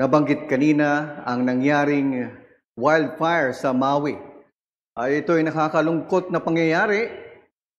Nabanggit kanina ang nangyaring wildfire sa Maui. Ay ah, ito ay nakakalungkot na pangyayari.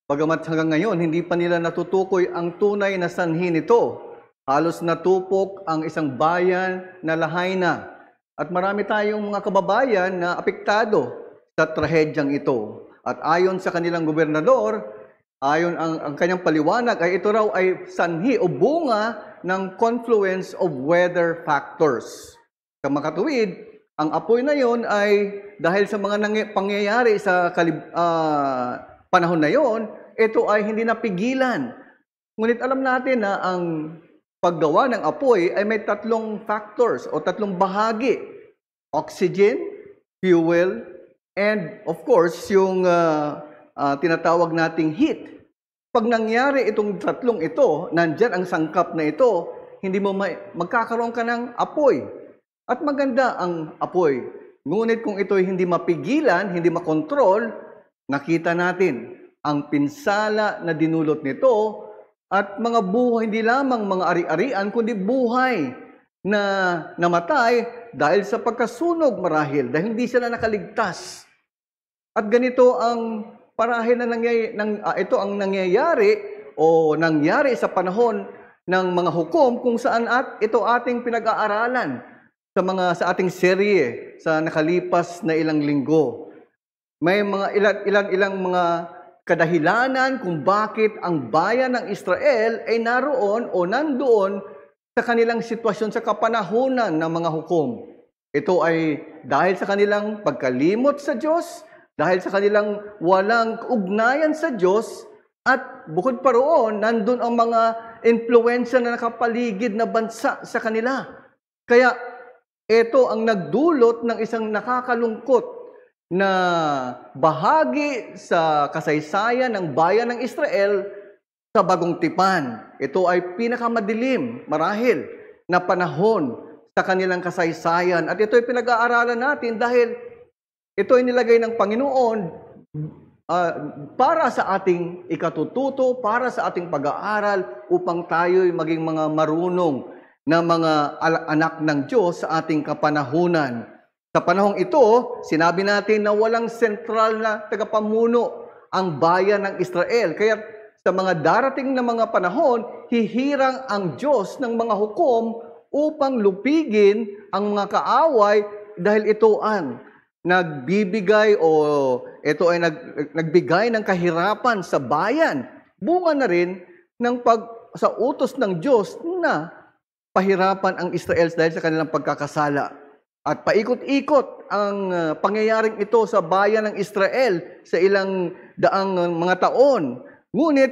Bagamat hanggang ngayon, hindi pa nila natutukoy ang tunay na sanhi nito. Halos natupok ang isang bayan na Lahaina. At marami tayong mga kababayan na apektado sa trahedyang ito. At ayon sa kanilang gobernador, Ayon ang, ang kanyang paliwanag ay ito raw ay sanhi o bunga ng confluence of weather factors. Kamakatuwid, ang apoy na yon ay dahil sa mga nangy- pangyayari sa kalib- uh, panahon na yon, ito ay hindi napigilan. Ngunit alam natin na ang paggawa ng apoy ay may tatlong factors o tatlong bahagi. Oxygen, fuel, and of course, yung uh, uh, tinatawag nating heat. Pag nangyari itong tatlong ito, nandyan ang sangkap na ito, hindi mo may, magkakaroon ka ng apoy. At maganda ang apoy. Ngunit kung ito'y hindi mapigilan, hindi makontrol, nakita natin ang pinsala na dinulot nito at mga buhay, hindi lamang mga ari-arian, kundi buhay na namatay dahil sa pagkasunog marahil, dahil hindi sila nakaligtas. At ganito ang parahe na nangyayari, nang, uh, ito ang nangyayari o nangyari sa panahon ng mga hukom kung saan at ito ating pinag-aaralan sa mga sa ating serye sa nakalipas na ilang linggo. May mga ilan ilang ilang mga kadahilanan kung bakit ang bayan ng Israel ay naroon o nandoon sa kanilang sitwasyon sa kapanahonan ng mga hukom. Ito ay dahil sa kanilang pagkalimot sa Diyos, dahil sa kanilang walang ugnayan sa Diyos at bukod pa roon, nandun ang mga influensya na nakapaligid na bansa sa kanila. Kaya ito ang nagdulot ng isang nakakalungkot na bahagi sa kasaysayan ng bayan ng Israel sa bagong tipan. Ito ay pinakamadilim, marahil, na panahon sa kanilang kasaysayan. At ito ay pinag-aaralan natin dahil ito ay nilagay ng Panginoon uh, para sa ating ikatututo, para sa ating pag-aaral upang tayo ay maging mga marunong na mga anak ng Diyos sa ating kapanahunan. Sa panahong ito, sinabi natin na walang sentral na tagapamuno ang bayan ng Israel. Kaya sa mga darating na mga panahon, hihirang ang Diyos ng mga hukom upang lupigin ang mga kaaway dahil ito ang nagbibigay o ito ay nag, nagbigay ng kahirapan sa bayan. Bunga na rin ng pag, sa utos ng Diyos na pahirapan ang Israel dahil sa kanilang pagkakasala. At paikot-ikot ang ah, pangyayaring ito sa bayan ng Israel sa ilang daang ah, mga taon. Ngunit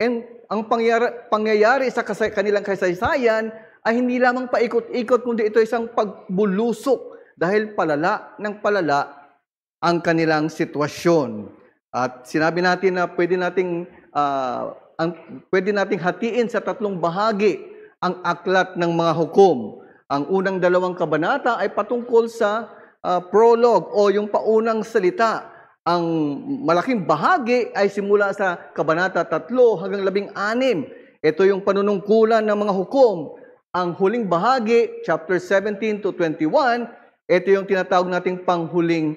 ang, ang pangyari, pangyayari sa kanilang kasaysayan ay hindi lamang paikot-ikot kundi ito isang pagbulusok dahil palala ng palala ang kanilang sitwasyon. At sinabi natin na pwede nating uh, ang pwede nating hatiin sa tatlong bahagi ang aklat ng mga hukom. Ang unang dalawang kabanata ay patungkol sa uh, ah, prologue o yung paunang salita. Ang malaking bahagi ay simula sa kabanata 3 hanggang 16. Ito yung panunungkulan ng mga hukom. Ang huling bahagi, chapter 17 to 21, ito yung tinatawag nating panghuling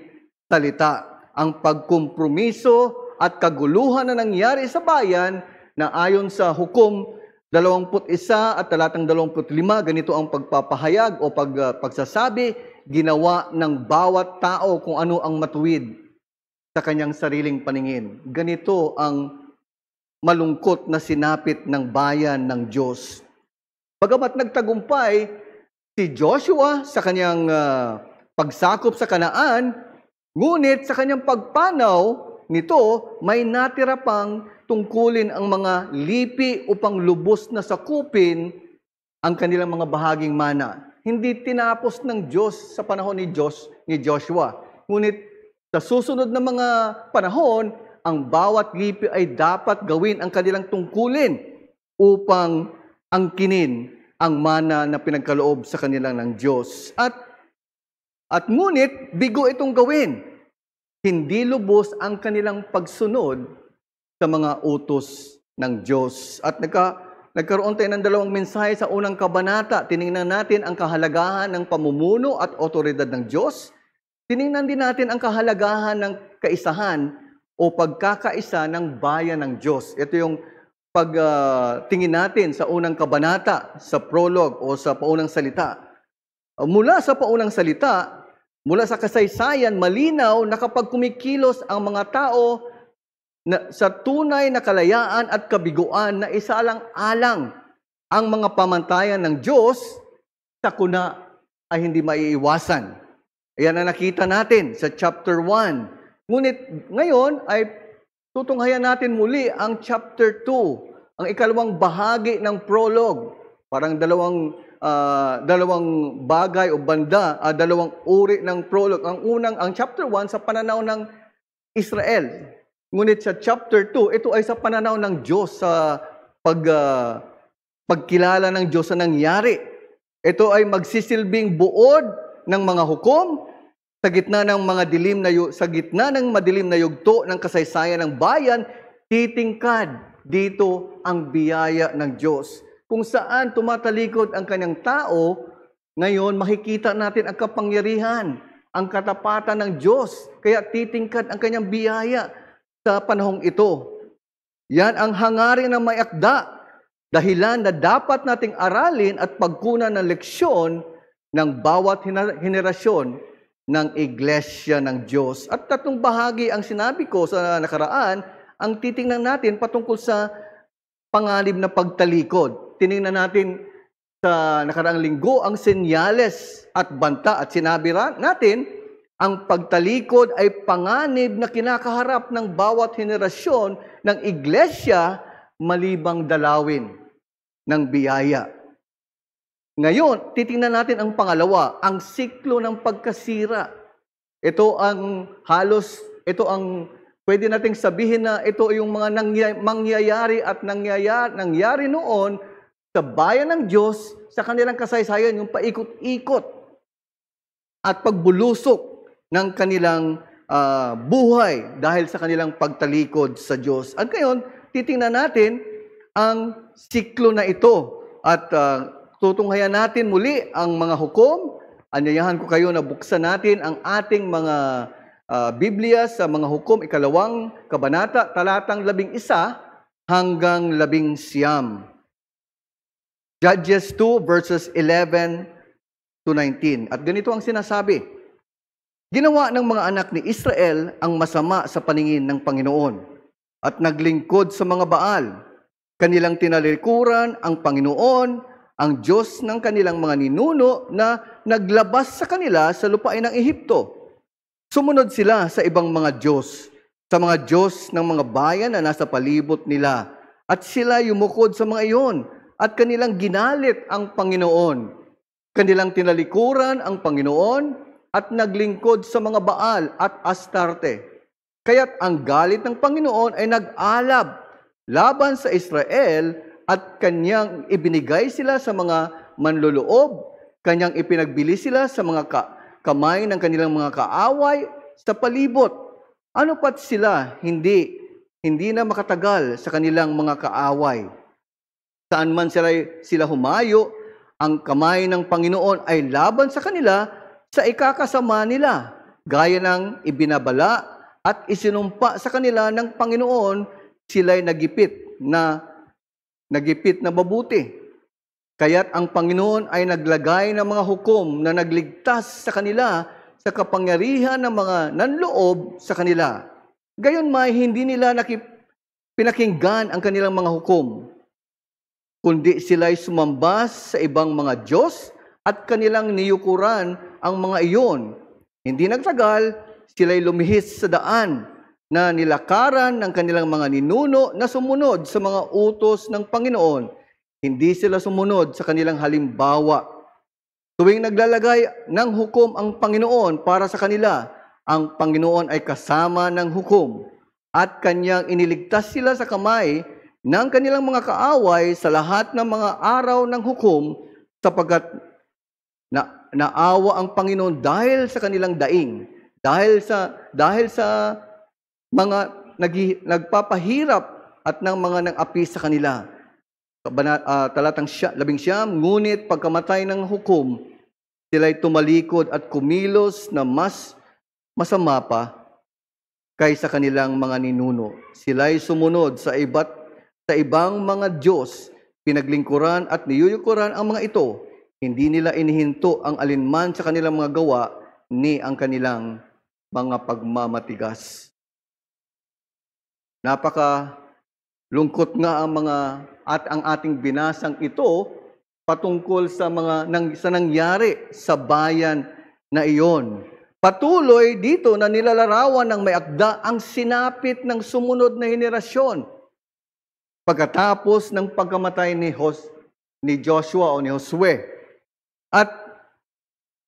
salita. Ang pagkompromiso at kaguluhan na nangyari sa bayan na ayon sa hukom 21 at talatang 25, ganito ang pagpapahayag o pag, uh, pagsasabi, ginawa ng bawat tao kung ano ang matuwid sa kanyang sariling paningin. Ganito ang malungkot na sinapit ng bayan ng Diyos. Bagamat nagtagumpay si Joshua sa kanyang uh, pagsakop sa Kanaan, ngunit sa kanyang pagpanaw nito, may natira pang tungkulin ang mga lipi upang lubos na sakupin ang kanilang mga bahaging mana. Hindi tinapos ng Diyos sa panahon ni Diyos ni Joshua. Ngunit sa susunod na mga panahon, ang bawat lipi ay dapat gawin ang kanilang tungkulin upang angkinin ang mana na pinagkaloob sa kanila ng Diyos. At, at ngunit, bigo itong gawin. Hindi lubos ang kanilang pagsunod sa mga utos ng Diyos. At nagka, nagkaroon tayo ng dalawang mensahe sa unang kabanata. Tiningnan natin ang kahalagahan ng pamumuno at otoridad ng Diyos. Tiningnan din natin ang kahalagahan ng kaisahan o pagkakaisa ng bayan ng Diyos. Ito yung pag uh, natin sa unang kabanata, sa prologue o sa paunang salita. Ah, mula sa paunang salita, mula sa kasaysayan, malinaw na kapag kumikilos ang mga tao na, sa tunay na kalayaan at kabiguan na isaalang-alang ang mga pamantayan ng Diyos, sakuna ay hindi maiiwasan. Ayan ang nakita natin sa chapter 1. Ngunit ngayon ay Tutunghayan natin muli ang chapter 2, ang ikalawang bahagi ng prologue. Parang dalawang uh, dalawang bagay o banda, uh, dalawang uri ng prologue. Ang unang ang chapter 1 sa pananaw ng Israel. Ngunit sa chapter 2, ito ay sa pananaw ng Diyos sa pag uh, pagkilala ng Diyos sa nangyari. Ito ay magsisilbing buod ng mga hukom sa gitna ng mga dilim na sa gitna ng madilim na yugto ng kasaysayan ng bayan, titingkad dito ang biyaya ng Diyos. Kung saan tumatalikod ang kanyang tao, ngayon makikita natin ang kapangyarihan, ang katapatan ng Diyos. Kaya titingkad ang kanyang biyaya sa panahong ito. Yan ang hangarin ng may akda, dahilan na dapat nating aralin at pagkunan ng leksyon ng bawat henerasyon ng iglesia ng Diyos. At tatlong bahagi ang sinabi ko sa nakaraan, ang titingnan natin patungkol sa panganib na pagtalikod. Tiningnan natin sa nakaraang linggo ang senyales at banta at sinabi natin ang pagtalikod ay panganib na kinakaharap ng bawat henerasyon ng iglesia malibang dalawin ng biyaya. Ngayon, titingnan natin ang pangalawa, ang siklo ng pagkasira. Ito ang halos, ito ang pwede nating sabihin na ito yung mga nangyay, mangyayari at nangyayari, nangyari noon sa bayan ng Diyos, sa kanilang kasaysayan, yung paikot-ikot at pagbulusok ng kanilang uh, buhay dahil sa kanilang pagtalikod sa Diyos. At ngayon, titingnan natin ang siklo na ito at uh, Tutunghayan natin muli ang mga hukom. Anyayahan ko kayo na buksan natin ang ating mga uh, Biblia sa mga hukom, ikalawang kabanata, talatang labing isa hanggang labing siyam. Judges 2 verses 11 to 19. At ganito ang sinasabi. Ginawa ng mga anak ni Israel ang masama sa paningin ng Panginoon at naglingkod sa mga baal. Kanilang tinalikuran ang Panginoon ang Diyos ng kanilang mga ninuno na naglabas sa kanila sa lupain ng Ehipto. Sumunod sila sa ibang mga Diyos, sa mga Diyos ng mga bayan na nasa palibot nila. At sila yumukod sa mga iyon at kanilang ginalit ang Panginoon. Kanilang tinalikuran ang Panginoon at naglingkod sa mga Baal at Astarte. Kaya't ang galit ng Panginoon ay nag-alab laban sa Israel at kanyang ibinigay sila sa mga manloloob, kanyang ipinagbili sila sa mga ka- kamay ng kanilang mga kaaway sa palibot. Ano pat sila hindi hindi na makatagal sa kanilang mga kaaway. Saan man sila, sila humayo, ang kamay ng Panginoon ay laban sa kanila sa ikakasama nila, gaya ng ibinabala at isinumpa sa kanila ng Panginoon sila'y nagipit na nagipit na mabuti. Kaya't ang Panginoon ay naglagay ng mga hukom na nagligtas sa kanila sa kapangyarihan ng mga nanloob sa kanila. Gayon may hindi nila nakip, pinakinggan ang kanilang mga hukom, kundi sila'y sumambas sa ibang mga Diyos at kanilang niyukuran ang mga iyon. Hindi nagtagal, sila'y lumihis sa daan na nilakaran ng kanilang mga ninuno na sumunod sa mga utos ng Panginoon. Hindi sila sumunod sa kanilang halimbawa. Tuwing naglalagay ng hukom ang Panginoon para sa kanila, ang Panginoon ay kasama ng hukom at kanyang iniligtas sila sa kamay ng kanilang mga kaaway sa lahat ng mga araw ng hukom sapagkat na, naawa ang Panginoon dahil sa kanilang daing, dahil sa dahil sa mga nag, nagpapahirap at ng mga nang-api sa kanila. Kabana, uh, ah, talatang siya, labing siyam, ngunit pagkamatay ng hukom, sila'y tumalikod at kumilos na mas masama pa kaysa kanilang mga ninuno. Sila'y sumunod sa iba't sa ibang mga Diyos, pinaglingkuran at niyuyukuran ang mga ito. Hindi nila inihinto ang alinman sa kanilang mga gawa ni ang kanilang mga pagmamatigas. Napaka lungkot nga ang mga at ang ating binasang ito patungkol sa mga nang, sa nangyari sa bayan na iyon. Patuloy dito na nilalarawan ng may akda ang sinapit ng sumunod na henerasyon. Pagkatapos ng pagkamatay ni, Jos, ni Joshua o ni Josue. At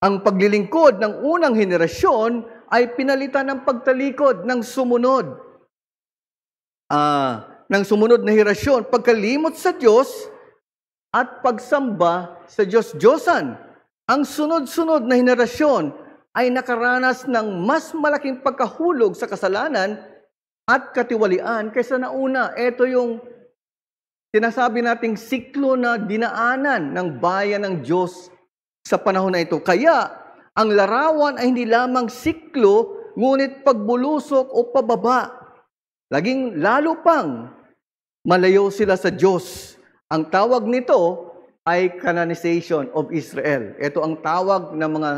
ang paglilingkod ng unang henerasyon ay pinalitan ng pagtalikod ng sumunod uh, ng sumunod na hirasyon, pagkalimot sa Diyos at pagsamba sa Diyos-Diyosan. Ang sunod-sunod na henerasyon ay nakaranas ng mas malaking pagkahulog sa kasalanan at katiwalian kaysa nauna. Ito yung sinasabi nating siklo na dinaanan ng bayan ng Diyos sa panahon na ito. Kaya, ang larawan ay hindi lamang siklo, ngunit pagbulusok o pababa Laging lalo pang malayo sila sa Diyos. Ang tawag nito ay canonization of Israel. Ito ang tawag ng mga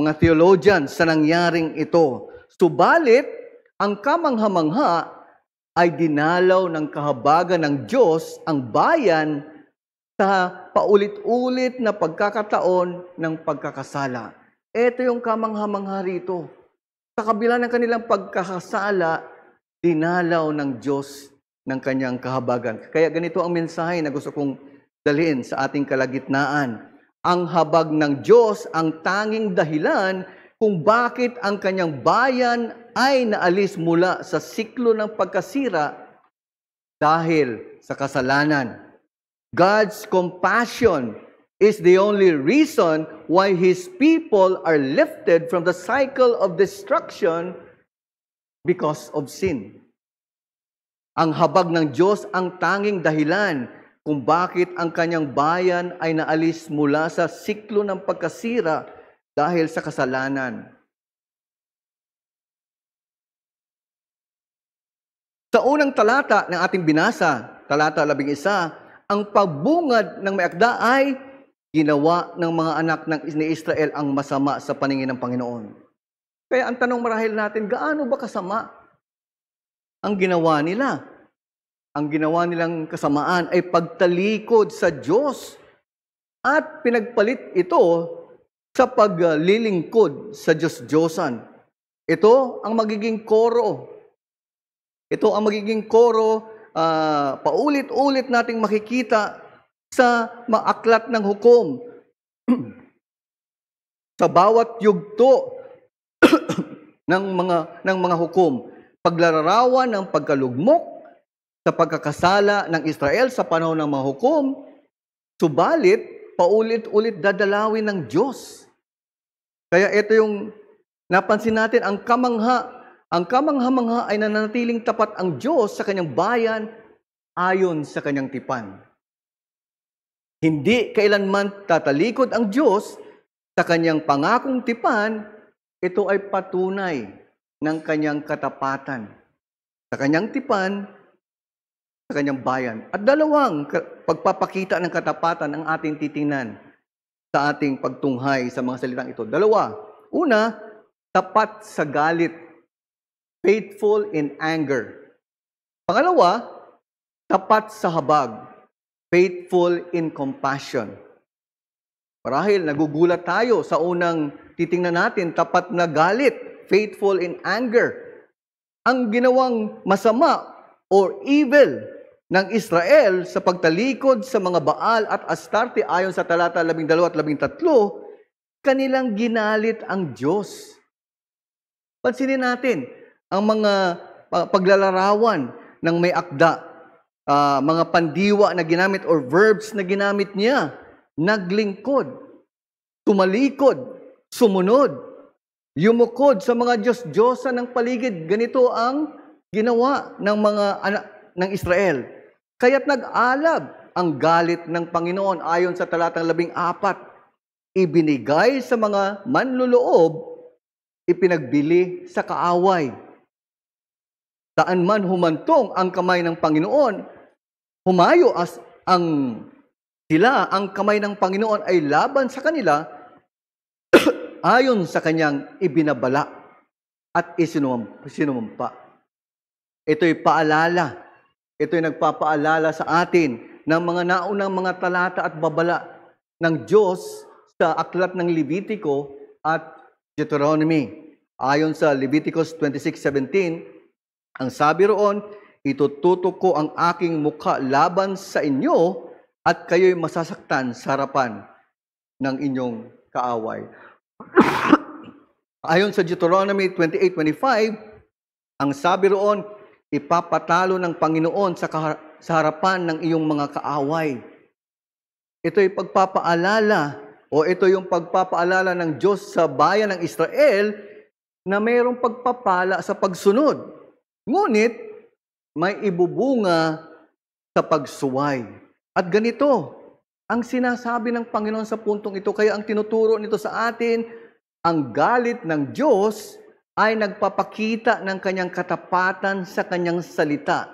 mga theologians sa nangyaring ito. Subalit, ang kamanghamangha ay dinalaw ng kahabagan ng Diyos ang bayan sa paulit-ulit na pagkakataon ng pagkakasala. Ito yung kamanghamangha rito. Sa kabila ng kanilang pagkakasala, Dinalaw ng Diyos ng kanyang kahabagan. Kaya ganito ang mensahe na gusto kong dalhin sa ating kalagitnaan. Ang habag ng Diyos ang tanging dahilan kung bakit ang kanyang bayan ay naalis mula sa siklo ng pagkasira dahil sa kasalanan. God's compassion is the only reason why His people are lifted from the cycle of destruction because of sin. Ang habag ng Diyos ang tanging dahilan kung bakit ang kanyang bayan ay naalis mula sa siklo ng pagkasira dahil sa kasalanan. Sa unang talata ng ating binasa, talata labing isa, ang pagbungad ng mayakda ay ginawa ng mga anak ng Israel ang masama sa paningin ng Panginoon. Kaya ang tanong marahil natin, gaano ba kasama ang ginawa nila? Ang ginawa nilang kasamaan ay pagtalikod sa Diyos at pinagpalit ito sa paglilingkod sa Diyos-Diyosan. Ito ang magiging koro. Ito ang magiging koro uh, paulit-ulit nating makikita sa maaklat ng hukom. sa bawat yugto ng mga ng mga hukom, paglararawan ng pagkalugmok sa pagkakasala ng Israel sa panahon ng mga hukom, subalit paulit-ulit dadalawin ng Diyos. Kaya ito yung napansin natin ang kamangha, ang kamangha-mangha ay nananatiling tapat ang Diyos sa kanyang bayan ayon sa kanyang tipan. Hindi kailanman tatalikod ang Diyos sa kanyang pangakong tipan ito ay patunay ng kanyang katapatan sa kanyang tipan, sa kanyang bayan. At dalawang pagpapakita ng katapatan ang ating titingnan sa ating pagtunghay sa mga salitang ito. Dalawa. Una, tapat sa galit. Faithful in anger. Pangalawa, tapat sa habag. Faithful in compassion. Marahil nagugulat tayo sa unang titingnan natin, tapat na galit, faithful in anger. Ang ginawang masama or evil ng Israel sa pagtalikod sa mga Baal at Astarte ayon sa talata 12 at 13, kanilang ginalit ang Diyos. Pansinin natin ang mga paglalarawan ng may akda, uh, mga pandiwa na ginamit or verbs na ginamit niya naglingkod, tumalikod, sumunod, yumukod sa mga Diyos-Diyosa ng paligid. Ganito ang ginawa ng mga anak ng Israel. Kaya't nag-alab ang galit ng Panginoon ayon sa talatang labing apat. Ibinigay sa mga manluloob, ipinagbili sa kaaway. Saan man humantong ang kamay ng Panginoon, humayo as ang sila, ang kamay ng Panginoon ay laban sa kanila ayon sa kanyang ibinabala at isinumampa. Ito'y paalala. Ito'y nagpapaalala sa atin ng mga naunang mga talata at babala ng Diyos sa aklat ng Levitico at Deuteronomy. Ayon sa Leviticus 26.17, ang sabi roon, itututok ko ang aking mukha laban sa inyo at kayo'y masasaktan sa harapan ng inyong kaaway. Ayon sa Deuteronomy 28:25, ang sabi roon, ipapatalo ng Panginoon sa, sa harapan ng iyong mga kaaway. Ito'y pagpapaalala o ito yung pagpapaalala ng Diyos sa bayan ng Israel na mayroong pagpapala sa pagsunod. Ngunit, may ibubunga sa pagsuway. At ganito, ang sinasabi ng Panginoon sa puntong ito, kaya ang tinuturo nito sa atin, ang galit ng Diyos ay nagpapakita ng kanyang katapatan sa kanyang salita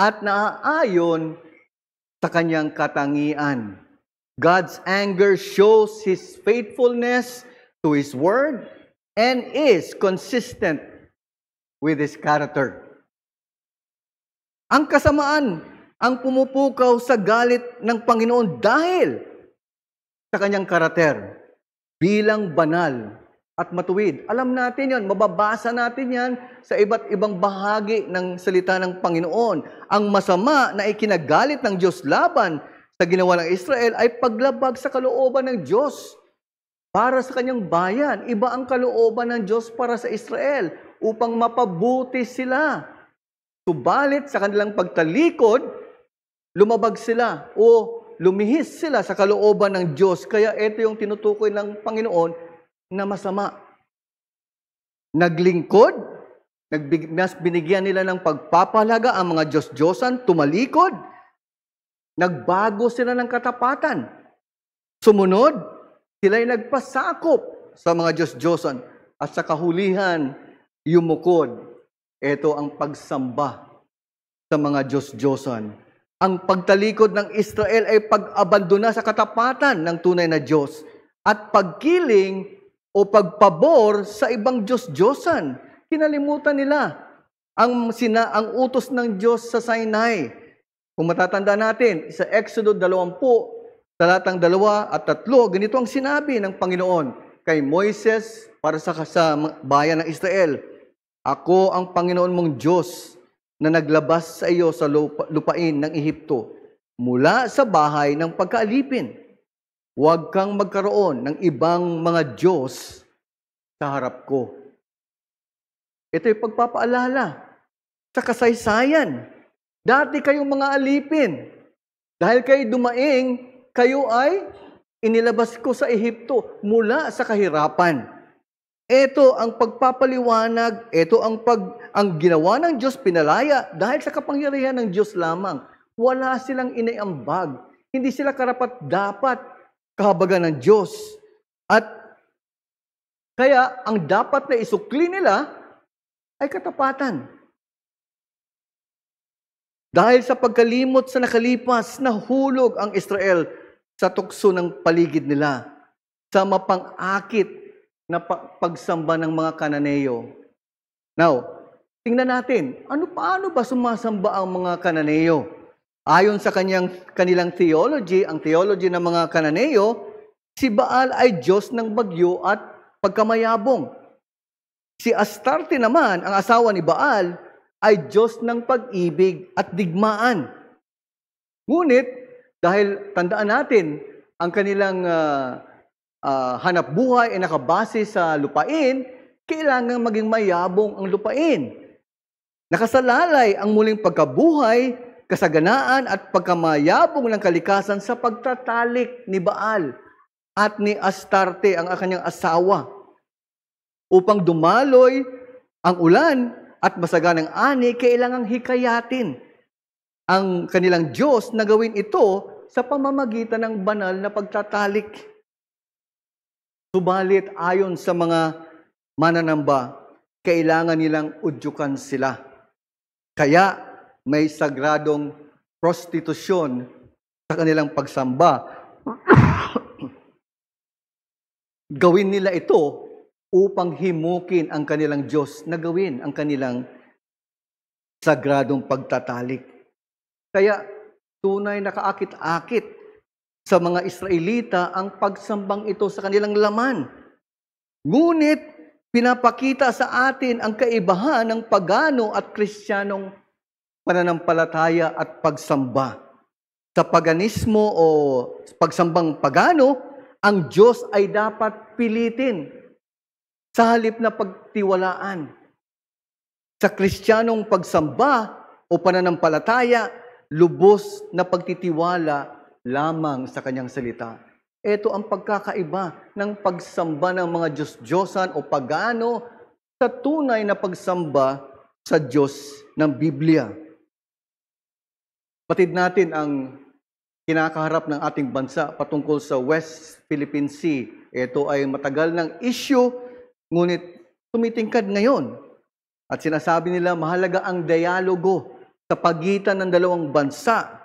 at naaayon sa kanyang katangian. God's anger shows His faithfulness to His Word and is consistent with His character. Ang kasamaan ang pumupukaw sa galit ng Panginoon dahil sa kanyang karakter bilang banal at matuwid. Alam natin yon, mababasa natin yan sa iba't ibang bahagi ng salita ng Panginoon. Ang masama na ikinagalit ng Diyos laban sa ginawa ng Israel ay paglabag sa kalooban ng Diyos para sa kanyang bayan. Iba ang kalooban ng Diyos para sa Israel upang mapabuti sila. Subalit sa kanilang pagtalikod lumabag sila o lumihis sila sa kalooban ng Diyos. Kaya ito yung tinutukoy ng Panginoon na masama. Naglingkod, nagbignas, binigyan nila ng pagpapalaga ang mga Diyos-Diyosan, tumalikod, nagbago sila ng katapatan. Sumunod, sila'y nagpasakop sa mga Diyos-Diyosan at sa kahulihan, yumukod. Ito ang pagsamba sa mga Diyos-Diyosan ang pagtalikod ng Israel ay pag-abandona sa katapatan ng tunay na Diyos at pagkiling o pagpabor sa ibang Diyos-Diyosan. Kinalimutan nila ang, sina, ang utos ng Diyos sa Sinai. Kung matatanda natin, sa Exodo 20, talatang 2 at 3, ganito ang sinabi ng Panginoon kay Moises para sa, sa bayan ng Israel. Ako ang Panginoon mong Diyos na naglabas sa iyo sa lupa, lupain ng Ehipto mula sa bahay ng pagkaalipin. Huwag kang magkaroon ng ibang mga Diyos sa harap ko. Ito'y pagpapaalala sa kasaysayan. Dati kayong mga alipin. Dahil kayo dumaing, kayo ay inilabas ko sa Ehipto mula sa kahirapan. Ito ang pagpapaliwanag, ito ang pag ang ginawa ng Diyos pinalaya dahil sa kapangyarihan ng Diyos lamang. Wala silang inaiambag. Hindi sila karapat dapat kahabagan ng Diyos. At kaya ang dapat na isukli nila ay katapatan. Dahil sa pagkalimot sa nakalipas, nahulog ang Israel sa tukso ng paligid nila, sa mapang-akit na pagsamba ng mga Kananeo. Now, tingnan natin, ano paano ba sumasamba ang mga Kananeo? Ayon sa kanyang, kanilang theology, ang theology ng mga Kananeo, si Baal ay Diyos ng bagyo at pagkamayabong. Si Astarte naman, ang asawa ni Baal, ay Diyos ng pag-ibig at digmaan. Ngunit, dahil tandaan natin, ang kanilang uh, uh, hanap buhay ay nakabase sa lupain, kailangan maging mayabong ang lupain. Nakasalalay ang muling pagkabuhay, kasaganaan at pagkamayabong ng kalikasan sa pagtatalik ni Baal at ni Astarte ang kanyang asawa upang dumaloy ang ulan at masaganang ani, kailangang hikayatin ang kanilang Diyos na gawin ito sa pamamagitan ng banal na pagtatalik. Subalit ayon sa mga mananamba, kailangan nilang udyukan sila. Kaya may sagradong prostitusyon sa kanilang pagsamba. gawin nila ito upang himukin ang kanilang Diyos na gawin ang kanilang sagradong pagtatalik. Kaya tunay na kaakit-akit sa mga Israelita ang pagsambang ito sa kanilang laman. Ngunit, pinapakita sa atin ang kaibahan ng pagano at kristyanong pananampalataya at pagsamba. Sa paganismo o pagsambang pagano, ang Diyos ay dapat pilitin sa halip na pagtiwalaan. Sa kristyanong pagsamba o pananampalataya, lubos na pagtitiwala lamang sa kanyang salita. Ito ang pagkakaiba ng pagsamba ng mga Diyos-Diyosan o pagano sa tunay na pagsamba sa Diyos ng Biblia. Patid natin ang kinakaharap ng ating bansa patungkol sa West Philippine Sea. Ito ay matagal ng issue, ngunit tumitingkad ngayon. At sinasabi nila mahalaga ang dialogo sa pagitan ng dalawang bansa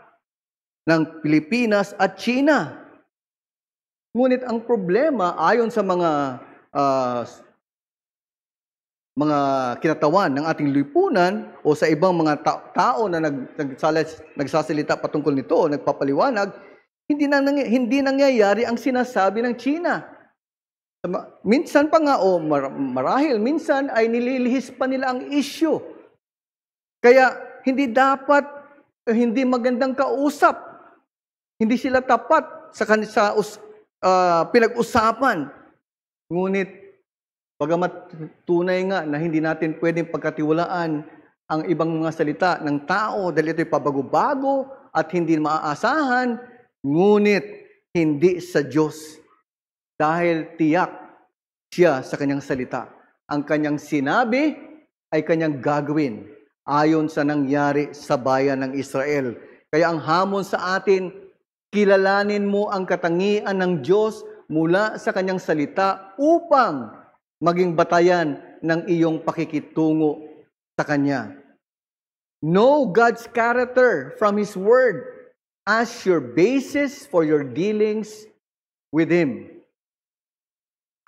ng Pilipinas at China. Ngunit ang problema ayon sa mga uh, mga kinatawan ng ating lipunan o sa ibang mga ta- tao na nag, nagsalas, nagsasalita patungkol nito o nagpapaliwanag, hindi, na, hindi nangyayari ang sinasabi ng China. Minsan pa nga, o mar- marahil, minsan ay nililihis pa nila ang issue. Kaya hindi dapat, eh, hindi magandang kausap hindi sila tapat sa, sa uh, pinag-usapan. Ngunit, bagamat tunay nga na hindi natin pwedeng pagkatiwalaan ang ibang mga salita ng tao dahil ito'y pabago-bago at hindi maaasahan, ngunit hindi sa Diyos. Dahil tiyak siya sa kanyang salita. Ang kanyang sinabi ay kanyang gagawin ayon sa nangyari sa bayan ng Israel. Kaya ang hamon sa atin Kilalanin mo ang katangian ng Diyos mula sa kanyang salita upang maging batayan ng iyong pakikitungo sa kanya. Know God's character from His Word as your basis for your dealings with Him.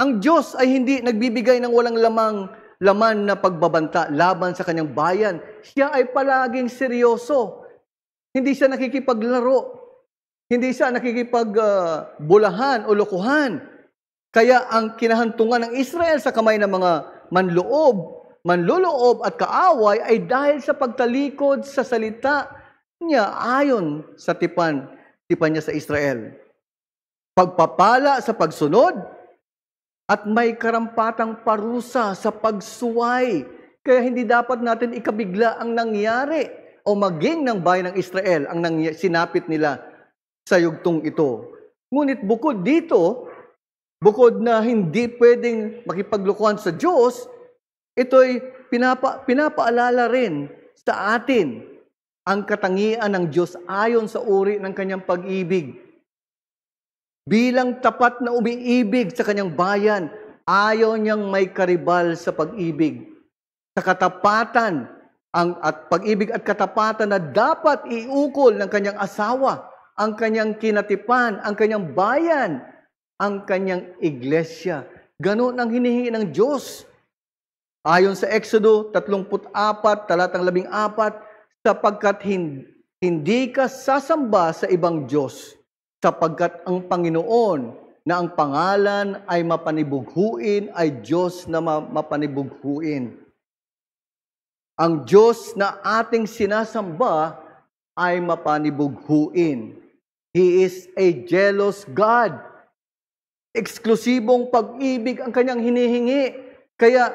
Ang Diyos ay hindi nagbibigay ng walang lamang laman na pagbabanta laban sa kanyang bayan. Siya ay palaging seryoso. Hindi siya nakikipaglaro. Hindi siya nakikipagbulahan ah, uh, o lokohan. Kaya ang kinahantungan ng Israel sa kamay ng mga manloob, manluloob at kaaway ay dahil sa pagtalikod sa salita niya ayon sa tipan, tipan niya sa Israel. Pagpapala sa pagsunod at may karampatang parusa sa pagsuway. Kaya hindi dapat natin ikabigla ang nangyari o maging ng bayan ng Israel ang nangy- sinapit nila sa yugtong ito. Ngunit bukod dito, bukod na hindi pwedeng makipaglukuhan sa Diyos, ito'y pinapa, pinapaalala rin sa atin ang katangian ng Diyos ayon sa uri ng kanyang pag-ibig. Bilang tapat na umiibig sa kanyang bayan, ayaw niyang may karibal sa pag-ibig. Sa katapatan ang, at pag-ibig at katapatan na dapat iukol ng kanyang asawa ang kanyang kinatipan, ang kanyang bayan, ang kanyang iglesia. Ganon ang hinihingi ng Diyos. Ayon sa Exodo 34, talatang 14, sapagkat hindi ka sasamba sa ibang Diyos, sapagkat ang Panginoon na ang pangalan ay mapanibughuin, ay Diyos na mapanibughuin. Ang Diyos na ating sinasamba ay mapanibughuin. He is a jealous God. Eksklusibong pag-ibig ang kanyang hinihingi. Kaya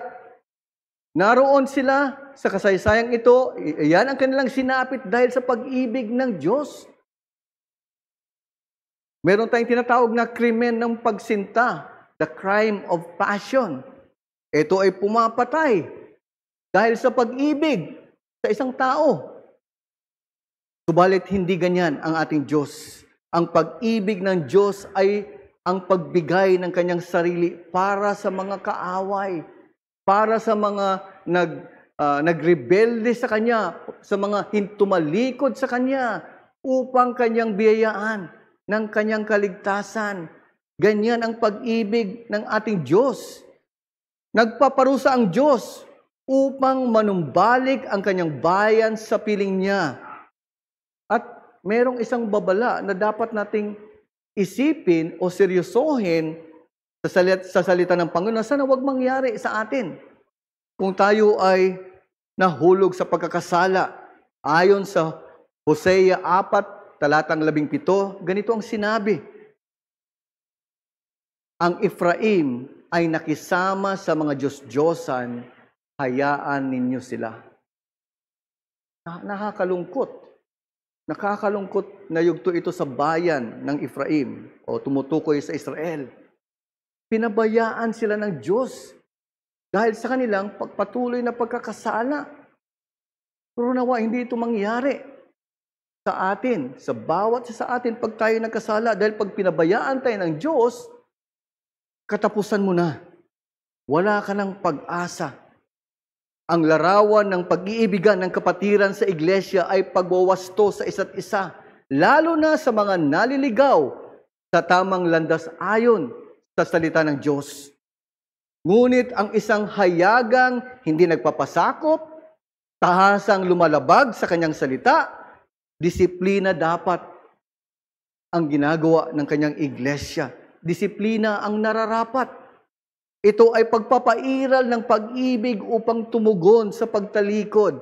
naroon sila sa kasaysayang ito, iyan ang kanilang sinapit dahil sa pag-ibig ng Diyos. Meron tayong tinatawag na krimen ng pagsinta, the crime of passion. Ito ay pumapatay dahil sa pag-ibig sa isang tao. Subalit hindi ganyan ang ating Diyos. Ang pag-ibig ng Diyos ay ang pagbigay ng kanyang sarili para sa mga kaaway, para sa mga nag, uh, nagrebelde sa kanya, sa mga hintumalikod sa kanya, upang kanyang biyayaan ng kanyang kaligtasan. Ganyan ang pag-ibig ng ating Diyos. Nagpaparusa ang Diyos upang manumbalik ang kanyang bayan sa piling niya. At merong isang babala na dapat nating isipin o seryosohin sa salita, sa salita ng Panginoon. Sana wag mangyari sa atin kung tayo ay nahulog sa pagkakasala. Ayon sa Hosea 4, talatang 17, ganito ang sinabi. Ang Ephraim ay nakisama sa mga Diyos-Diyosan, hayaan ninyo sila. Nakakalungkot Nakakalungkot na yugto ito sa bayan ng Ephraim o tumutukoy sa Israel. Pinabayaan sila ng Diyos dahil sa kanilang pagpatuloy na pagkakasala. Pero nawa, hindi ito mangyari sa atin, sa bawat sa atin pag tayo nagkasala. Dahil pag pinabayaan tayo ng Diyos, katapusan mo na. Wala ka ng pag-asa. Ang larawan ng pag-iibigan ng kapatiran sa iglesia ay pagwawasto sa isa't isa, lalo na sa mga naliligaw sa tamang landas ayon sa salita ng Diyos. Ngunit ang isang hayagang hindi nagpapasakop, tahasang lumalabag sa kanyang salita, disiplina dapat ang ginagawa ng kanyang iglesia. Disiplina ang nararapat. Ito ay pagpapairal ng pag-ibig upang tumugon sa pagtalikod,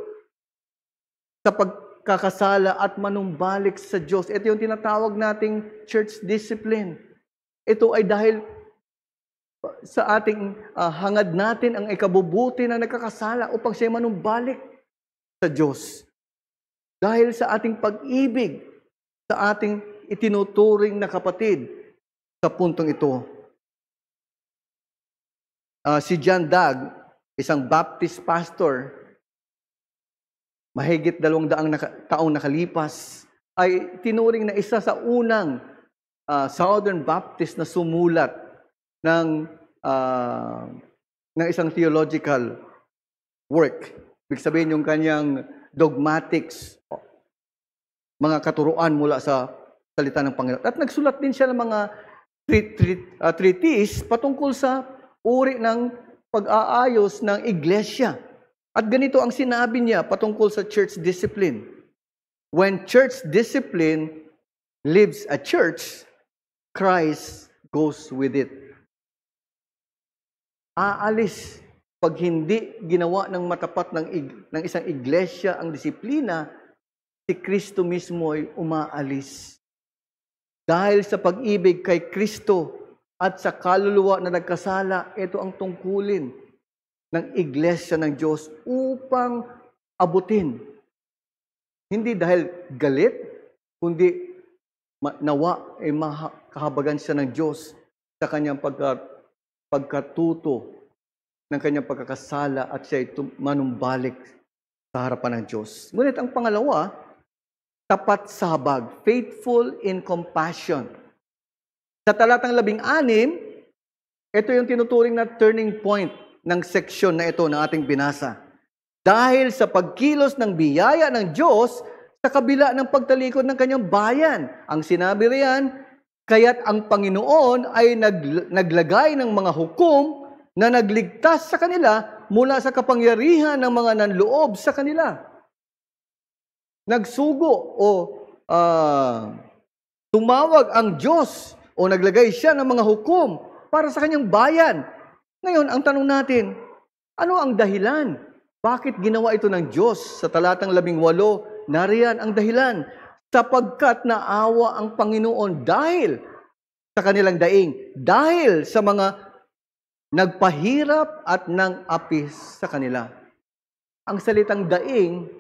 sa pagkakasala at manumbalik sa Diyos. Ito yung tinatawag nating church discipline. Ito ay dahil sa ating uh, hangad natin ang ikabubuti na nagkakasala upang siya manumbalik sa Diyos. Dahil sa ating pag-ibig sa ating itinuturing na kapatid sa puntong ito uh, si John Dag, isang Baptist pastor, mahigit dalawang daang naka, taong nakalipas, ay tinuring na isa sa unang uh, Southern Baptist na sumulat ng, uh, ng isang theological work. Ibig sabihin yung kanyang dogmatics, mga katuruan mula sa salita ng Panginoon. At nagsulat din siya ng mga treat, treat, treatise patungkol sa uri ng pag-aayos ng iglesia. At ganito ang sinabi niya patungkol sa church discipline. When church discipline lives a church, Christ goes with it. Aalis pag hindi ginawa ng matapat ng, ig- ng isang iglesia ang disiplina, si Kristo mismo ay umaalis. Dahil sa pag-ibig kay Kristo, at sa kaluluwa na nagkasala, ito ang tungkulin ng iglesia ng Diyos upang abutin. Hindi dahil galit, kundi nawa ay eh, makahabagan siya ng Diyos sa kanyang pagka, pagkatuto ng kanyang pagkakasala at siya ay manumbalik sa harapan ng Diyos. Ngunit ang pangalawa, tapat sa habag, faithful in compassion. Sa talatang labing anim, ito yung tinuturing na turning point ng seksyon na ito na ating binasa. Dahil sa pagkilos ng biyaya ng Diyos sa kabila ng pagtalikod ng kanyang bayan. Ang sinabi riyan, kaya't ang Panginoon ay naglagay ng mga hukom na nagligtas sa kanila mula sa kapangyarihan ng mga nanloob sa kanila. Nagsugo o uh, tumawag ang Diyos o naglagay siya ng mga hukom para sa kanyang bayan. Ngayon, ang tanong natin, ano ang dahilan? Bakit ginawa ito ng Diyos? Sa talatang labing walo, nariyan ang dahilan. Sapagkat naawa ang Panginoon dahil sa kanilang daing, dahil sa mga nagpahirap at nang apis sa kanila. Ang salitang daing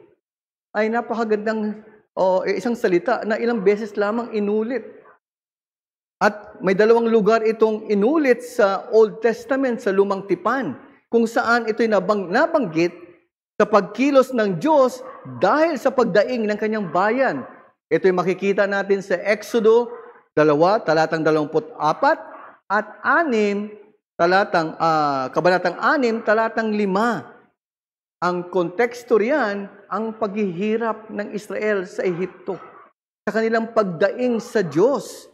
ay napakagandang o oh, isang salita na ilang beses lamang inulit at may dalawang lugar itong inulit sa Old Testament, sa Lumang Tipan, kung saan ito'y nabang, nabanggit sa pagkilos ng Diyos dahil sa pagdaing ng kanyang bayan. Ito'y makikita natin sa Exodo 2, talatang 24 at 6, talatang, uh, kabanatang 6, talatang 5. Ang konteksto riyan, ang paghihirap ng Israel sa Ehipto, sa kanilang pagdaing sa Diyos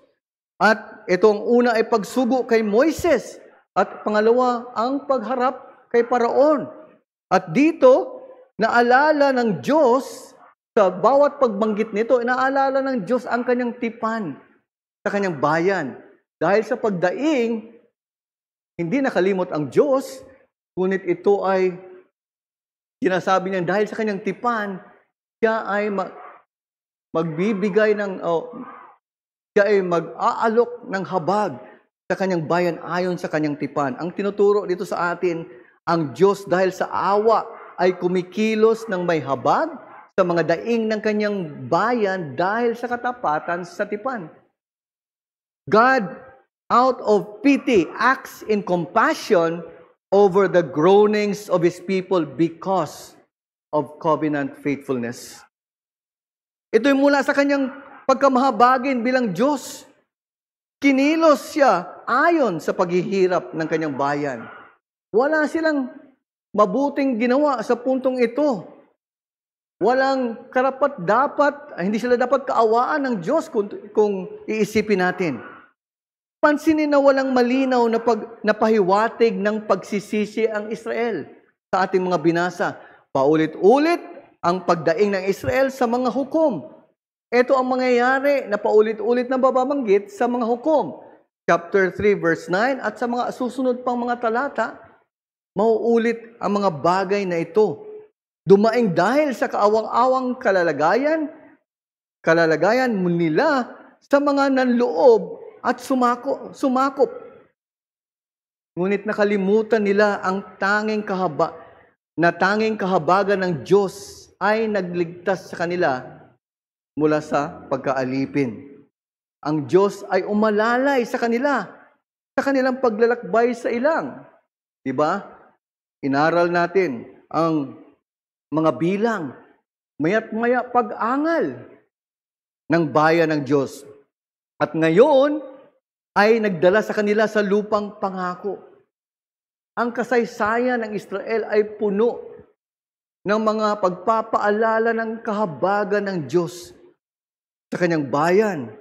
at ito ang una ay pagsugo kay Moises. At pangalawa, ang pagharap kay Paraon. At dito, naalala ng Diyos, sa bawat pagbanggit nito, naalala ng Diyos ang kanyang tipan sa kanyang bayan. Dahil sa pagdaing, hindi nakalimot ang Diyos, ngunit ito ay sinasabi niya dahil sa kanyang tipan, siya ay magbibigay ng, oh, siya ay mag-aalok ng habag sa kanyang bayan ayon sa kanyang tipan. Ang tinuturo dito sa atin, ang Diyos dahil sa awa ay kumikilos ng may habag sa mga daing ng kanyang bayan dahil sa katapatan sa tipan. God, out of pity, acts in compassion over the groanings of His people because of covenant faithfulness. Ito'y mula sa kanyang pagkamahabagin bilang Diyos. Kinilos siya ayon sa paghihirap ng kanyang bayan. Wala silang mabuting ginawa sa puntong ito. Walang karapat dapat, ah, hindi sila dapat kaawaan ng Diyos kung, kung iisipin natin. Pansinin na walang malinaw na pag, napahiwatig ng pagsisisi ang Israel sa ating mga binasa. Paulit-ulit ang pagdaing ng Israel sa mga hukom ito ang mangyayari na paulit-ulit na bababanggit sa mga hukom. Chapter 3 verse 9 at sa mga susunod pang mga talata, mauulit ang mga bagay na ito. Dumaing dahil sa kaawang-awang kalalagayan, kalalagayan nila sa mga nanloob at sumako, sumakop. Ngunit nakalimutan nila ang tanging kahaba, na tanging kahabagan ng Diyos ay nagligtas sa kanila mula sa pagkaalipin. Ang Diyos ay umalalay sa kanila, sa kanilang paglalakbay sa ilang. Di ba? Inaral natin ang mga bilang, mayat maya pag-angal ng bayan ng Diyos. At ngayon ay nagdala sa kanila sa lupang pangako. Ang kasaysayan ng Israel ay puno ng mga pagpapaalala ng kahabagan ng Diyos sa kanyang bayan.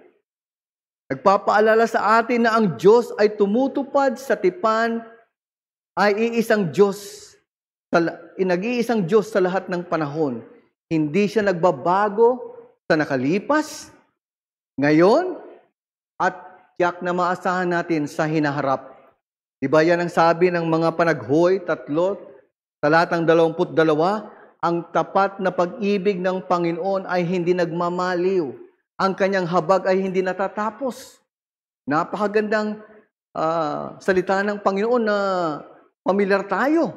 Nagpapaalala sa atin na ang Diyos ay tumutupad sa tipan ay iisang Diyos, inag-iisang Diyos sa lahat ng panahon. Hindi siya nagbabago sa nakalipas, ngayon, at tiyak na maasahan natin sa hinaharap. Diba yan ang sabi ng mga panaghoy, tatlo, talatang dalawamput ang tapat na pag-ibig ng Panginoon ay hindi nagmamaliw. Ang kanyang habag ay hindi natatapos. Napakagandang uh, salita ng Panginoon na pamilyar tayo.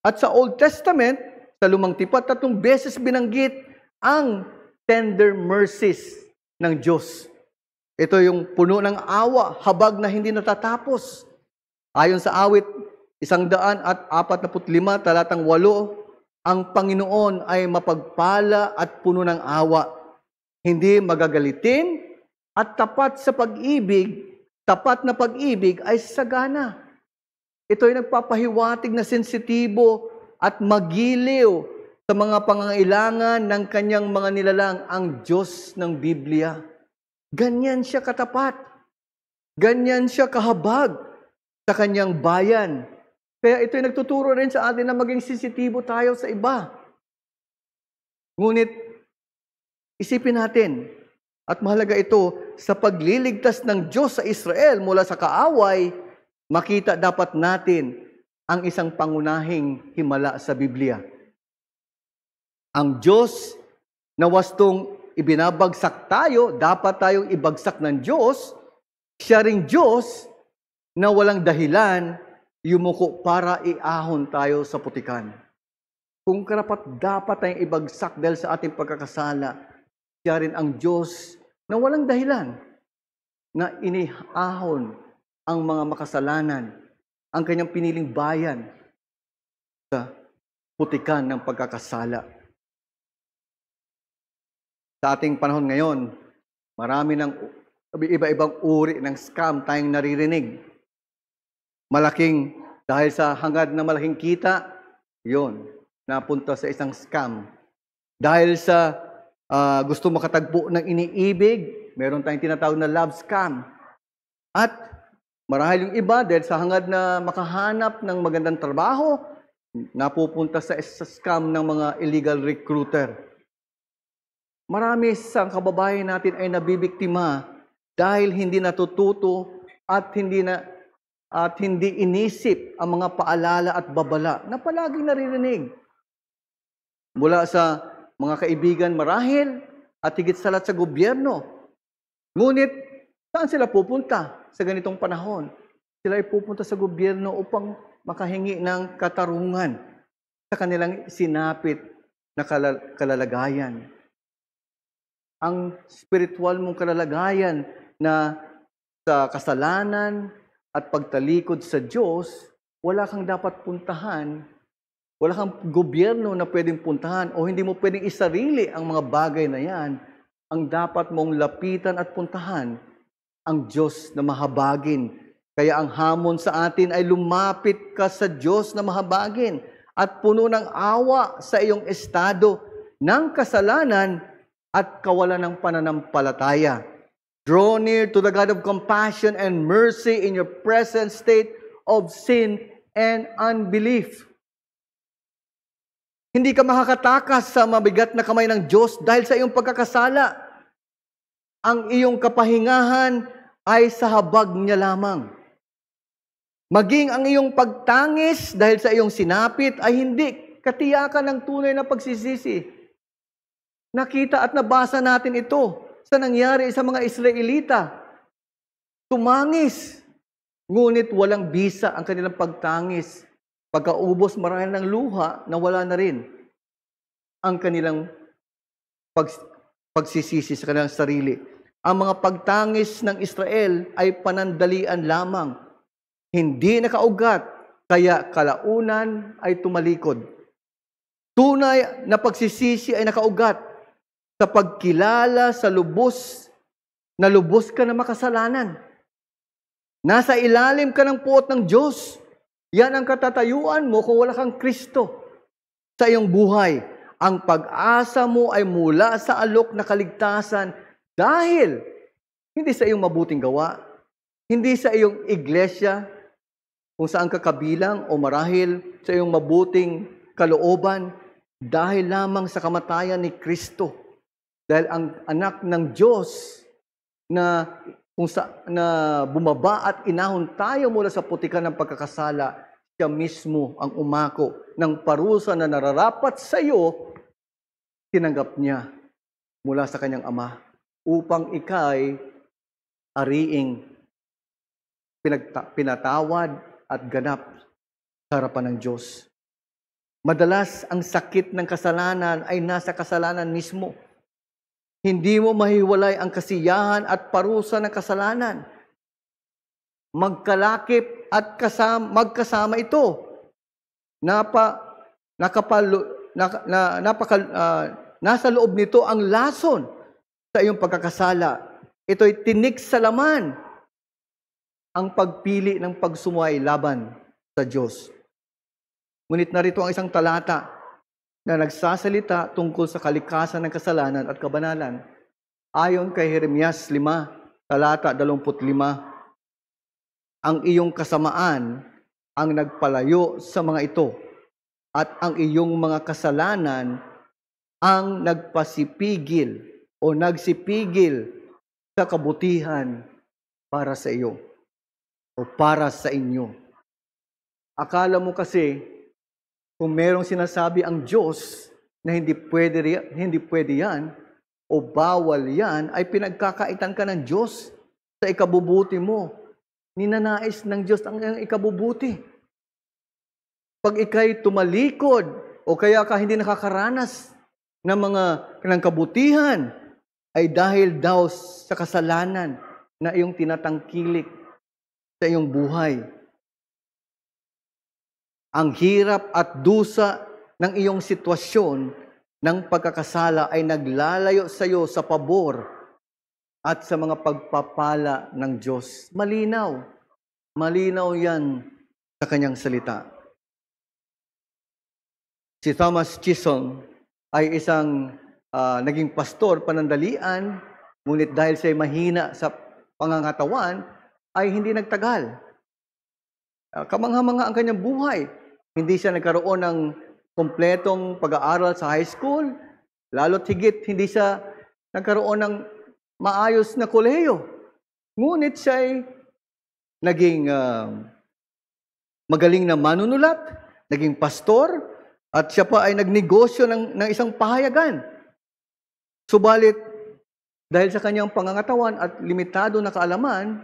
At sa Old Testament, sa lumang tipat, tatlong beses binanggit ang tender mercies ng Diyos. Ito yung puno ng awa, habag na hindi natatapos. Ayon sa awit, isang daan at apat na lima, talatang walo, ang Panginoon ay mapagpala at puno ng awa hindi magagalitin, at tapat sa pag-ibig, tapat na pag-ibig ay sagana. Ito ay nagpapahiwatig na sensitibo at magiliw sa mga pangangailangan ng kanyang mga nilalang ang Diyos ng Biblia. Ganyan siya katapat. Ganyan siya kahabag sa kanyang bayan. Kaya ito ay nagtuturo rin sa atin na maging sensitibo tayo sa iba. Ngunit Isipin natin, at mahalaga ito, sa pagliligtas ng Diyos sa Israel mula sa kaaway, makita dapat natin ang isang pangunahing himala sa Biblia. Ang Diyos na wastong ibinabagsak tayo, dapat tayong ibagsak ng Diyos, siya ring Diyos na walang dahilan yumuko para iahon tayo sa putikan. Kung karapat dapat tayong ibagsak dahil sa ating pagkakasala, siya rin ang Diyos na walang dahilan na inihahon ang mga makasalanan, ang kanyang piniling bayan sa putikan ng pagkakasala. Sa ating panahon ngayon, marami ng iba-ibang uri ng scam tayong naririnig. Malaking, dahil sa hangad na malaking kita, yon napunta sa isang scam. Dahil sa uh, gusto makatagpo ng iniibig, meron tayong tinatawag na love scam. At marahil yung iba dahil sa hangad na makahanap ng magandang trabaho, napupunta sa scam ng mga illegal recruiter. Marami sa kababayan natin ay nabibiktima dahil hindi natututo at hindi na at hindi inisip ang mga paalala at babala na palaging naririnig mula sa mga kaibigan marahil, at higit sa lahat sa gobyerno. Ngunit, saan sila pupunta sa ganitong panahon? Sila ay pupunta sa gobyerno upang makahingi ng katarungan sa kanilang sinapit na kalalagayan. Ang spiritual mong kalalagayan na sa kasalanan at pagtalikod sa Diyos, wala kang dapat puntahan wala kang gobyerno na pwedeng puntahan o hindi mo pwedeng isarili ang mga bagay na yan. Ang dapat mong lapitan at puntahan, ang Diyos na mahabagin. Kaya ang hamon sa atin ay lumapit ka sa Diyos na mahabagin at puno ng awa sa iyong estado ng kasalanan at kawalan ng pananampalataya. Draw near to the God of compassion and mercy in your present state of sin and unbelief. Hindi ka makakatakas sa mabigat na kamay ng Diyos dahil sa iyong pagkakasala. Ang iyong kapahingahan ay sa habag niya lamang. Maging ang iyong pagtangis dahil sa iyong sinapit ay hindi katiyakan ng tunay na pagsisisi. Nakita at nabasa natin ito sa nangyari sa mga Israelita. Tumangis, ngunit walang bisa ang kanilang pagtangis Pagkaubos marahil ng luha, nawala na rin ang kanilang pag, pagsisisi sa kanilang sarili. Ang mga pagtangis ng Israel ay panandalian lamang. Hindi nakaugat, kaya kalaunan ay tumalikod. Tunay na pagsisisi ay nakaugat sa pagkilala sa lubos na lubos ka na makasalanan. Nasa ilalim ka ng puot ng Diyos. Yan ang katatayuan mo kung wala kang Kristo sa iyong buhay. Ang pag-asa mo ay mula sa alok na kaligtasan dahil hindi sa iyong mabuting gawa, hindi sa iyong iglesia, kung saan ka kabilang o marahil sa iyong mabuting kalooban, dahil lamang sa kamatayan ni Kristo. Dahil ang anak ng Diyos na kung sa, na bumaba at inahon tayo mula sa putikan ng pagkakasala, siya mismo ang umako ng parusa na nararapat sa iyo, tinanggap niya mula sa kanyang ama upang ikay ariing pinagta- pinatawad at ganap sa harapan ng Diyos. Madalas ang sakit ng kasalanan ay nasa kasalanan mismo. Hindi mo mahiwalay ang kasiyahan at parusa ng kasalanan. Magkalakip at kasama, magkasama ito. Napa, nakapalo, na, na, napaka, uh, ah, nasa loob nito ang lason sa iyong pagkakasala. Ito'y tinik sa laman ang pagpili ng pagsumuhay laban sa Diyos. Ngunit narito ang isang talata na nagsasalita tungkol sa kalikasan ng kasalanan at kabanalan. Ayon kay Jeremias 5, talata 25, ang iyong kasamaan ang nagpalayo sa mga ito at ang iyong mga kasalanan ang nagpasipigil o nagsipigil sa kabutihan para sa iyo o para sa inyo. Akala mo kasi kung merong sinasabi ang Diyos na hindi pwede, hindi pwede yan o bawal yan, ay pinagkakaitan ka ng Diyos sa ikabubuti mo. Ninanais ng Diyos ang, ang ikabubuti. Pag ikay tumalikod o kaya ka hindi nakakaranas ng mga ng kabutihan, ay dahil daw sa kasalanan na iyong tinatangkilik sa iyong buhay ang hirap at dusa ng iyong sitwasyon ng pagkakasala ay naglalayo sa iyo sa pabor at sa mga pagpapala ng Diyos. Malinaw. Malinaw yan sa kanyang salita. Si Thomas Chisholm ay isang uh, naging pastor panandalian, ngunit dahil siya mahina sa pangangatawan, ay hindi nagtagal. Uh, ah, kamangha mangha ang kanyang buhay. Hindi siya nagkaroon ng kompletong pag-aaral sa high school, lalo't higit hindi siya nagkaroon ng maayos na kolehiyo. Ngunit siya ay naging uh, magaling na manunulat, naging pastor, at siya pa ay nagnegosyo ng, ng isang pahayagan. Subalit, dahil sa kanyang pangangatawan at limitado na kaalaman,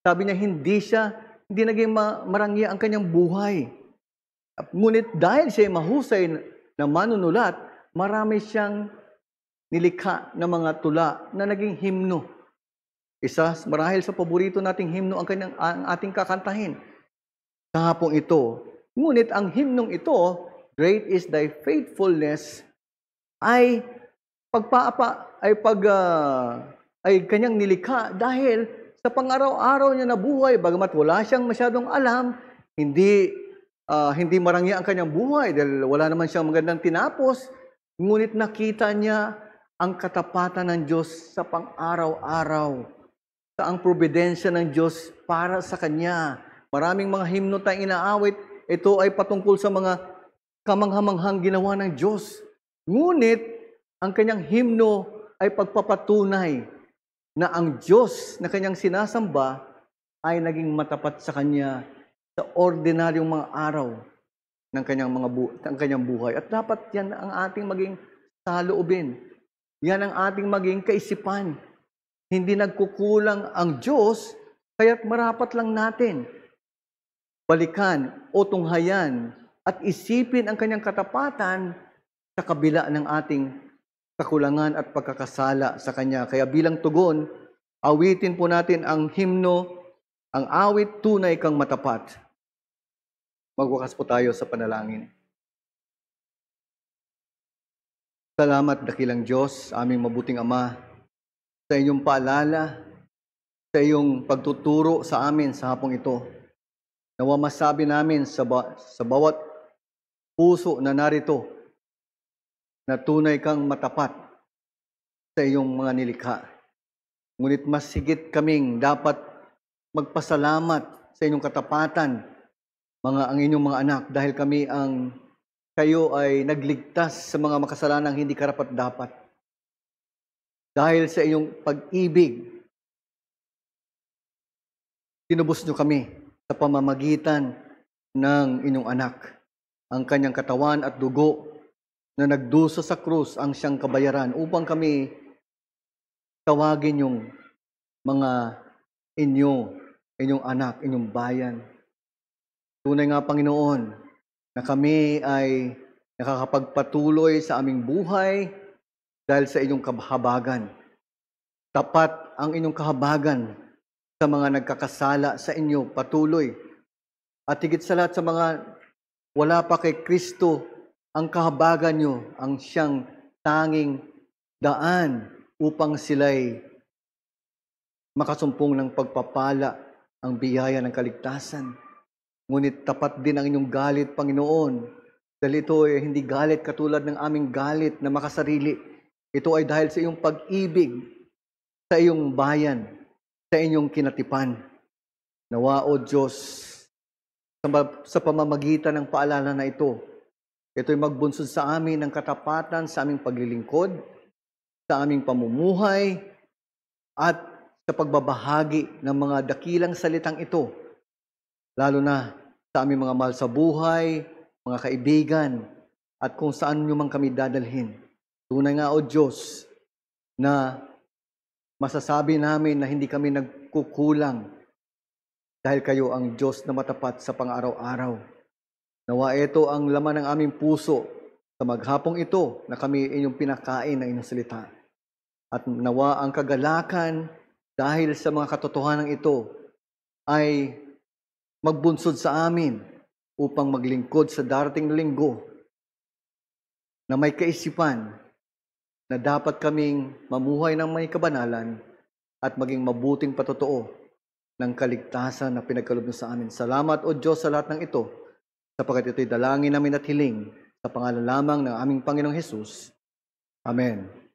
sabi niya hindi siya, hindi naging marangya ang kanyang buhay. Ngunit dahil siya mahusay na manunulat, marami siyang nilikha ng mga tula na naging himno. Isa, marahil sa paborito nating himno ang, kanyang, ang ating kakantahin sa ito. Ngunit ang himnong ito, Great is thy faithfulness, ay pagpaapa ay pag uh, ay kanyang nilikha dahil sa pangaraw-araw niya na buhay bagamat wala siyang masyadong alam hindi uh, hindi marangya ang kanyang buhay dahil wala naman siyang magandang tinapos. Ngunit nakita niya ang katapatan ng Diyos sa pang-araw-araw, sa ang probidensya ng Diyos para sa Kanya. Maraming mga himno tayong inaawit. Ito ay patungkol sa mga kamanghamanghang ginawa ng Diyos. Ngunit, ang kanyang himno ay pagpapatunay na ang Diyos na kanyang sinasamba ay naging matapat sa kanya sa ordinaryong mga araw ng kanyang mga bu- ng kanyang buhay. At dapat 'yan ang ating maging saloobin. Yan ang ating maging kaisipan. Hindi nagkukulang ang Diyos, kaya't marapat lang natin balikan o tunghayan at isipin ang kanyang katapatan sa kabila ng ating kakulangan at pagkakasala sa kanya. Kaya bilang tugon, awitin po natin ang himno, ang awit tunay kang matapat. Magwakas po tayo sa panalangin. Salamat dakilang Diyos, aming mabuting Ama, sa inyong paalala, sa iyong pagtuturo sa amin sa hapong ito. Nawa masabi namin sa, ba- sa bawat puso na narito na tunay kang matapat sa iyong mga nilikha. Ngunit mas sigit kaming dapat magpasalamat sa inyong katapatan mga ang inyong mga anak dahil kami ang kayo ay nagligtas sa mga makasalanang hindi karapat dapat. Dahil sa inyong pag-ibig, tinubos nyo kami sa pamamagitan ng inyong anak. Ang kanyang katawan at dugo na nagduso sa krus ang siyang kabayaran upang kami tawagin yung mga inyo, inyong anak, inyong bayan. Tunay nga, Panginoon, na kami ay nakakapagpatuloy sa aming buhay dahil sa inyong kahabagan. Tapat ang inyong kahabagan sa mga nagkakasala sa inyo patuloy. At higit sa lahat sa mga wala pa kay Kristo, ang kahabagan nyo ang siyang tanging daan upang sila'y makasumpong ng pagpapala ang biyaya ng kaligtasan. Ngunit tapat din ang inyong galit, Panginoon. Dahil ito ay hindi galit katulad ng aming galit na makasarili. Ito ay dahil sa iyong pag-ibig, sa iyong bayan, sa inyong kinatipan. Nawa, O Diyos, sa pamamagitan ng paalala na ito, ito ay magbunsod sa amin ng katapatan sa aming paglilingkod, sa aming pamumuhay, at sa pagbabahagi ng mga dakilang salitang ito lalo na sa aming mga mahal sa buhay, mga kaibigan, at kung saan nyo man kami dadalhin. Tunay nga, O Diyos, na masasabi namin na hindi kami nagkukulang dahil kayo ang Diyos na matapat sa pang-araw-araw. Nawa ito ang laman ng aming puso sa maghapong ito na kami inyong pinakain ng inyong salita. At nawa ang kagalakan dahil sa mga katotohanan ito ay magbunsod sa amin upang maglingkod sa darating linggo na may kaisipan na dapat kaming mamuhay ng may kabanalan at maging mabuting patotoo ng kaligtasan na pinagkaloob sa amin. Salamat o Diyos sa lahat ng ito sapagkat ito'y dalangin namin at hiling sa pangalan lamang ng aming Panginoong Hesus. Amen.